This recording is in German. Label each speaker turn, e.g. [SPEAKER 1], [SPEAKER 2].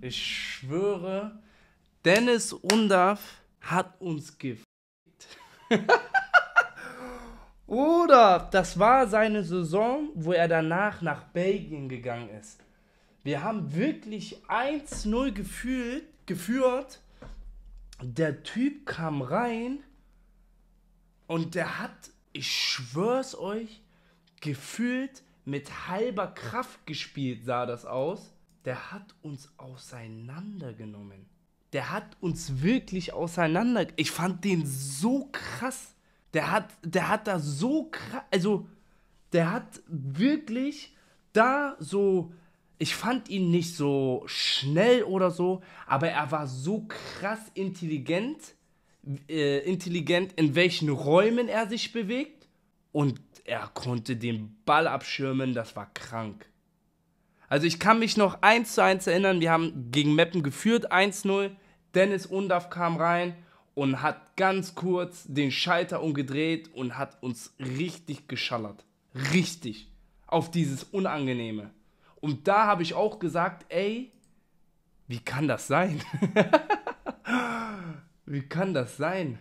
[SPEAKER 1] Ich schwöre, Dennis Undaff hat uns gefickt. Oder das war seine Saison, wo er danach nach Belgien gegangen ist. Wir haben wirklich 1-0 gefühlt, geführt. Der Typ kam rein und der hat, ich schwör's euch, gefühlt mit halber Kraft gespielt, sah das aus der hat uns auseinandergenommen. Der hat uns wirklich auseinander. Ich fand den so krass. Der hat, der hat da so krass. Also, der hat wirklich da so. Ich fand ihn nicht so schnell oder so, aber er war so krass intelligent. Äh, intelligent, in welchen Räumen er sich bewegt. Und er konnte den Ball abschirmen. Das war krank. Also ich kann mich noch 1 zu 1 erinnern, wir haben gegen Meppen geführt, 1-0. Dennis Undaff kam rein und hat ganz kurz den Schalter umgedreht und hat uns richtig geschallert. Richtig. Auf dieses Unangenehme. Und da habe ich auch gesagt, ey, wie kann das sein? wie kann das sein?